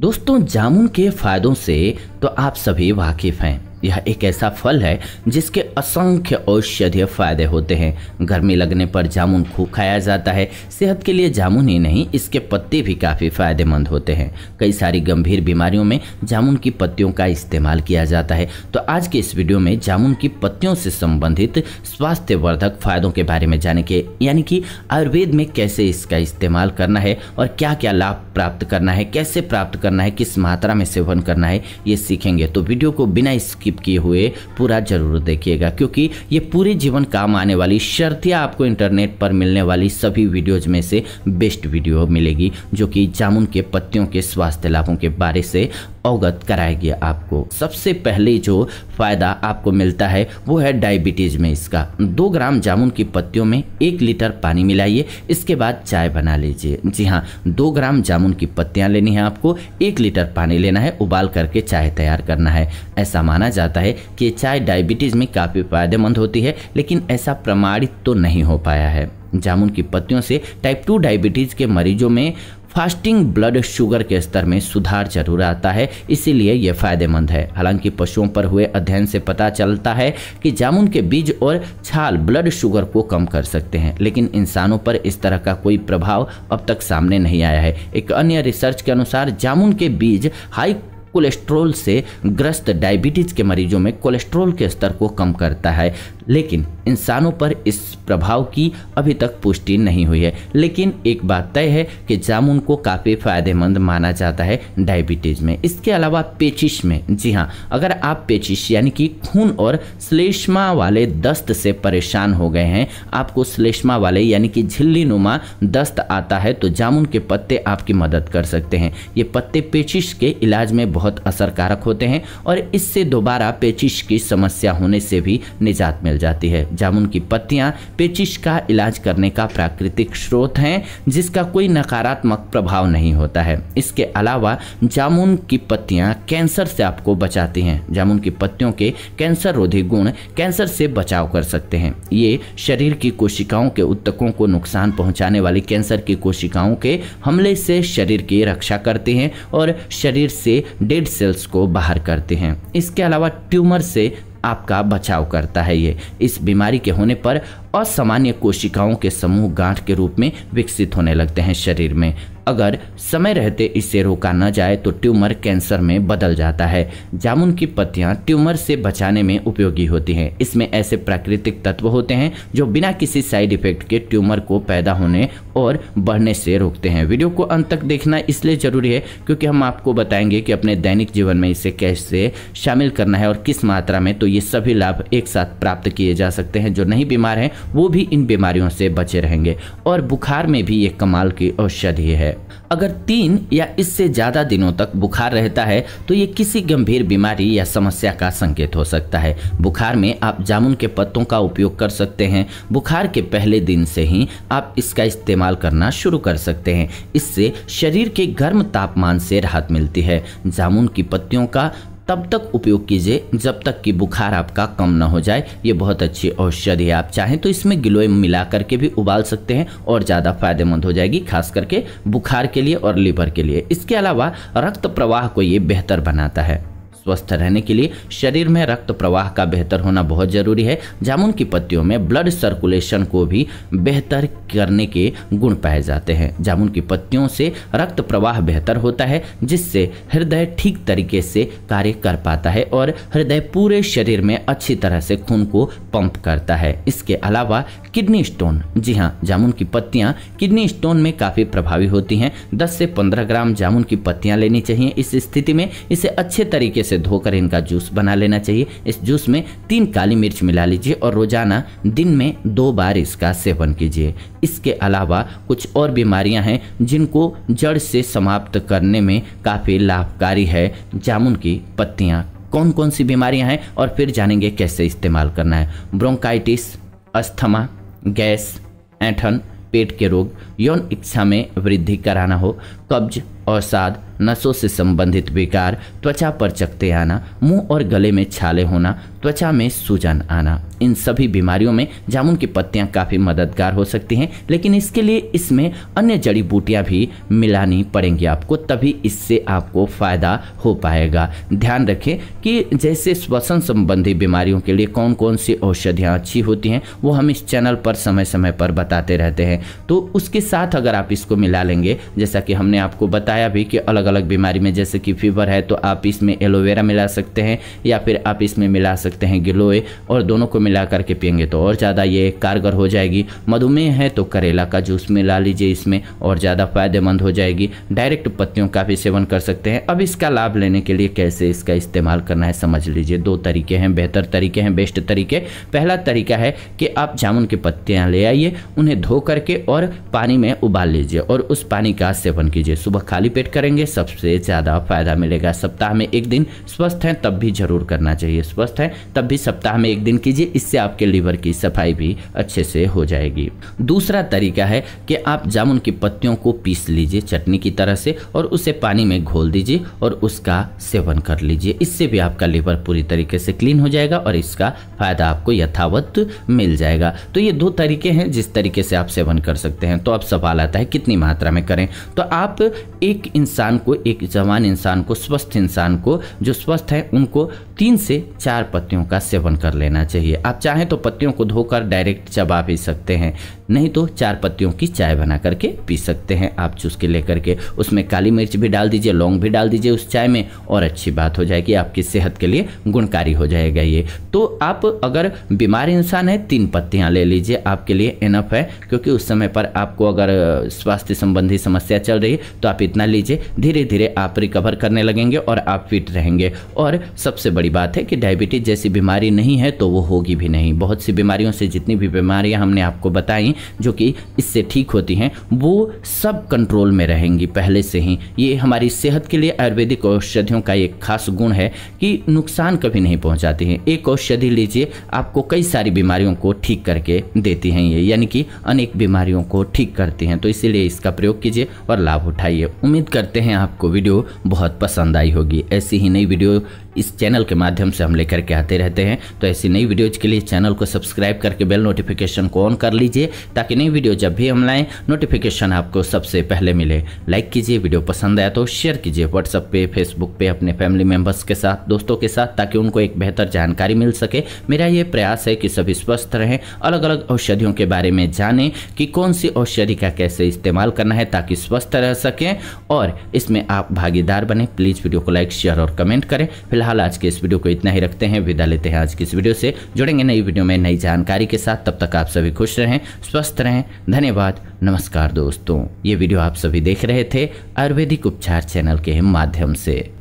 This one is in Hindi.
दोस्तों जामुन के फ़ायदों से तो आप सभी वाकिफ़ हैं यह एक ऐसा फल है जिसके असंख्य औषधीय फायदे होते हैं गर्मी लगने पर जामुन खूब खाया जाता है सेहत के लिए जामुन ही नहीं इसके पत्ते भी काफ़ी फायदेमंद होते हैं कई सारी गंभीर बीमारियों में जामुन की पत्तियों का इस्तेमाल किया जाता है तो आज के इस वीडियो में जामुन की पत्तियों से संबंधित स्वास्थ्यवर्धक फायदों के बारे में जाने के यानी कि आयुर्वेद में कैसे इसका इस्तेमाल करना है और क्या क्या लाभ प्राप्त करना है कैसे प्राप्त करना है किस मात्रा में सेवन करना है ये सीखेंगे तो वीडियो को बिना इसकी स्किप किए हुए पूरा जरूर देखिएगा क्योंकि ये पूरे जीवन काम आने वाली शर्तियाँ आपको इंटरनेट पर मिलने वाली सभी वीडियोज में से बेस्ट वीडियो मिलेगी जो कि जामुन के पत्तियों के स्वास्थ्य लाभों के बारे से अवगत कराएगी आपको सबसे पहले जो फायदा आपको मिलता है वो है डायबिटीज में इसका दो ग्राम जामुन की पत्तियों में एक लीटर पानी मिलाइए इसके बाद चाय बना लीजिए जी हाँ दो ग्राम जामुन की पत्तियाँ लेनी है आपको एक लीटर पानी लेना है उबाल करके चाय तैयार करना है ऐसा माना जाता है कि चाय डायबिटीज़ में काफ़ी फायदेमंद होती है लेकिन ऐसा प्रमाणित तो नहीं हो पाया है जामुन की पत्तियों से टाइप टू डायबिटीज़ के मरीजों में फास्टिंग ब्लड शुगर के स्तर में सुधार जरूर आता है इसीलिए यह फायदेमंद है हालांकि पशुओं पर हुए अध्ययन से पता चलता है कि जामुन के बीज और छाल ब्लड शुगर को कम कर सकते हैं लेकिन इंसानों पर इस तरह का कोई प्रभाव अब तक सामने नहीं आया है एक अन्य रिसर्च के अनुसार जामुन के बीज हाई कोलेस्ट्रोल से ग्रस्त डायबिटीज के मरीजों में कोलेस्ट्रोल के स्तर को कम करता है लेकिन इंसानों पर इस प्रभाव की अभी तक पुष्टि नहीं हुई है लेकिन एक बात तय है कि जामुन को काफ़ी फायदेमंद माना जाता है डायबिटीज़ में इसके अलावा पेचिश में जी हाँ अगर आप पेचिश यानी कि खून और श्लेष्मा वाले दस्त से परेशान हो गए हैं आपको श्लेष्मा वाले यानी कि झिल्ली नुमा दस्त आता है तो जामुन के पत्ते आपकी मदद कर सकते हैं ये पत्ते पेचिश के इलाज में बहुत असरकारक होते हैं और इससे दोबारा पेचिश की समस्या होने से भी निजात मिल मिल जाती है जामुन की पत्तियां पेचिश का इलाज करने का प्राकृतिक स्रोत हैं जिसका कोई नकारात्मक प्रभाव नहीं होता है इसके अलावा जामुन की पत्तियां कैंसर से आपको बचाती हैं जामुन की पत्तियों के कैंसर रोधी गुण कैंसर से बचाव कर सकते हैं ये शरीर की कोशिकाओं के उत्तकों को नुकसान पहुंचाने वाली कैंसर की कोशिकाओं के हमले से शरीर की रक्षा करते हैं और शरीर से डेड सेल्स को बाहर करते हैं इसके अलावा ट्यूमर से आपका बचाव करता है ये इस बीमारी के होने पर असामान्य कोशिकाओं के समूह गांठ के रूप में विकसित होने लगते हैं शरीर में अगर समय रहते इसे रोका न जाए तो ट्यूमर कैंसर में बदल जाता है जामुन की पत्तियां ट्यूमर से बचाने में उपयोगी होती हैं इसमें ऐसे प्राकृतिक तत्व होते हैं जो बिना किसी साइड इफेक्ट के ट्यूमर को पैदा होने और बढ़ने से रोकते हैं वीडियो को अंत तक देखना इसलिए ज़रूरी है क्योंकि हम आपको बताएंगे कि अपने दैनिक जीवन में इसे कैसे शामिल करना है और किस मात्रा में तो ये सभी लाभ एक साथ प्राप्त किए जा सकते हैं जो नहीं बीमार हैं वो भी इन बीमारियों से बचे रहेंगे और बुखार में भी ये कमाल की औषधि है अगर तीन या इससे ज़्यादा दिनों तक बुखार रहता है तो ये किसी गंभीर बीमारी या समस्या का संकेत हो सकता है बुखार में आप जामुन के पत्तों का उपयोग कर सकते हैं बुखार के पहले दिन से ही आप इसका इस्तेमाल करना शुरू कर सकते हैं इससे शरीर के गर्म तापमान से राहत मिलती है जामुन की पत्तियों का तब तक उपयोग कीजिए जब तक कि बुखार आपका कम ना हो जाए ये बहुत अच्छी औषधि है आप चाहें तो इसमें गिलोय मिला करके भी उबाल सकते हैं और ज़्यादा फायदेमंद हो जाएगी खास करके बुखार के लिए और लीवर के लिए इसके अलावा रक्त प्रवाह को ये बेहतर बनाता है स्वस्थ रहने के लिए शरीर में रक्त प्रवाह का बेहतर होना बहुत ज़रूरी है जामुन की पत्तियों में ब्लड सर्कुलेशन को भी बेहतर करने के गुण पाए जाते हैं जामुन की पत्तियों से रक्त प्रवाह बेहतर होता है जिससे हृदय ठीक तरीके से कार्य कर पाता है और हृदय पूरे शरीर में अच्छी तरह से खून को पंप करता है इसके अलावा किडनी स्टोन जी हाँ जामुन की पत्तियाँ किडनी स्टोन में काफ़ी प्रभावी होती हैं 10 से 15 ग्राम जामुन की पत्तियाँ लेनी चाहिए इस स्थिति में इसे अच्छे तरीके से से धोकर इनका जूस बना लेना चाहिए इस जूस में तीन काली मिर्च मिला लीजिए और रोजाना दिन में दो बार इसका सेवन कीजिए इसके अलावा कुछ और बीमारियां हैं जिनको जड़ से समाप्त करने में काफ़ी लाभकारी है जामुन की पत्तियां कौन कौन सी बीमारियां हैं और फिर जानेंगे कैसे इस्तेमाल करना है ब्रोंकाइटिस अस्थमा गैस ऐठन पेट के रोग यौन इच्छा में वृद्धि कराना हो कब्ज अवसाद नसों से संबंधित विकार त्वचा पर चकते आना मुंह और गले में छाले होना त्वचा में सूजन आना इन सभी बीमारियों में जामुन की पत्तियां काफ़ी मददगार हो सकती हैं लेकिन इसके लिए इसमें अन्य जड़ी बूटियां भी मिलानी पड़ेंगी आपको तभी इससे आपको फ़ायदा हो पाएगा ध्यान रखें कि जैसे श्वसन संबंधी बीमारियों के लिए कौन कौन सी औषधियाँ अच्छी होती हैं वो हम इस चैनल पर समय समय पर बताते रहते हैं तो उसके साथ अगर आप इसको मिला लेंगे जैसा कि हमने आपको बताया बताया भी कि अलग अलग बीमारी में जैसे कि फीवर है तो आप इसमें एलोवेरा मिला सकते हैं या फिर आप इसमें मिला सकते हैं गिलोए और दोनों को मिला करके पियेंगे तो और ज़्यादा ये कारगर हो जाएगी मधुमेह है तो करेला का जूस मिला लीजिए इसमें और ज़्यादा फायदेमंद हो जाएगी डायरेक्ट पत्तियों का भी सेवन कर सकते हैं अब इसका लाभ लेने के लिए कैसे इसका इस्तेमाल करना है समझ लीजिए दो तरीके हैं बेहतर तरीके हैं बेस्ट तरीके पहला तरीका है कि आप जामुन की पत्तियाँ ले आइए उन्हें धो करके और पानी में उबाल लीजिए और उस पानी का सेवन कीजिए सुबह खाली खाली पेट करेंगे सबसे ज़्यादा फायदा मिलेगा सप्ताह में एक दिन स्वस्थ हैं तब भी जरूर करना चाहिए स्वस्थ हैं तब भी सप्ताह में एक दिन कीजिए इससे आपके लीवर की सफाई भी अच्छे से हो जाएगी दूसरा तरीका है कि आप जामुन की पत्तियों को पीस लीजिए चटनी की तरह से और उसे पानी में घोल दीजिए और उसका सेवन कर लीजिए इससे भी आपका लीवर पूरी तरीके से क्लीन हो जाएगा और इसका फायदा आपको यथावत मिल जाएगा तो ये दो तरीके हैं जिस तरीके से आप सेवन कर सकते हैं तो अब सवाल आता है कितनी मात्रा में करें तो आप एक एक इंसान को एक जवान इंसान को स्वस्थ इंसान को जो स्वस्थ है उनको तीन से चार पत्तियों का सेवन कर लेना चाहिए आप चाहें तो पत्तियों को धोकर डायरेक्ट चबा भी सकते हैं नहीं तो चार पत्तियों की चाय बना करके पी सकते हैं आप चुस्के लेकर के उसमें काली मिर्च भी डाल दीजिए लौंग भी डाल दीजिए उस चाय में और अच्छी बात हो जाएगी आपकी सेहत के लिए गुणकारी हो जाएगा ये तो आप अगर बीमार इंसान है तीन पत्तियाँ ले लीजिए आपके लिए इनफ है क्योंकि उस समय पर आपको अगर स्वास्थ्य संबंधी समस्या चल रही है तो आप इतना लीजिए धीरे धीरे आप रिकवर करने लगेंगे और आप फिट रहेंगे और सबसे बड़ी बात है कि डायबिटीज जैसी बीमारी नहीं है तो वो होगी भी नहीं बहुत सी बीमारियों से जितनी भी बीमारियां हमने आपको बताई हैं जो कि इससे ठीक होती हैं वो सब कंट्रोल में रहेंगी पहले से ही ये हमारी सेहत के लिए आयुर्वेदिक औषधियों का एक खास गुण है कि नुकसान कभी नहीं पहुंचाती हैं एक औषधि लीजिए आपको कई सारी बीमारियों को ठीक करके देती हैं ये यानी कि अनेक बीमारियों को ठीक करती हैं तो इसीलिए इसका प्रयोग कीजिए और लाभ उठाइए उम्मीद करते हैं आपको वीडियो बहुत पसंद आई होगी ऐसी ही नई वीडियो इस चैनल के माध्यम से हम लेकर के आते रहते हैं तो ऐसी नई वीडियोज के लिए चैनल को सब्सक्राइब करके बेल नोटिफिकेशन को ऑन कर लीजिए ताकि नई वीडियो जब भी हम लाएँ नोटिफिकेशन आपको सबसे पहले मिले लाइक कीजिए वीडियो पसंद आया तो शेयर कीजिए व्हाट्सअप पे फेसबुक पे अपने फैमिली मेम्बर्स के साथ दोस्तों के साथ ताकि उनको एक बेहतर जानकारी मिल सके मेरा ये प्रयास है कि सभी स्वस्थ रहें अलग अलग औषधियों के बारे में जानें कि कौन सी औषधि का कैसे इस्तेमाल करना है ताकि स्वस्थ रह सकें और इसमें आप भागीदार बने प्लीज़ वीडियो को लाइक शेयर और कमेंट करें फिलहाल आज के इस वीडियो को इतना ही रखते हैं विदा लेते हैं आज की इस वीडियो से जुड़ेंगे नई वीडियो में नई जानकारी के साथ तब तक आप सभी खुश रहें स्वस्थ रहें धन्यवाद नमस्कार दोस्तों ये वीडियो आप सभी देख रहे थे आयुर्वेदिक उपचार चैनल के माध्यम से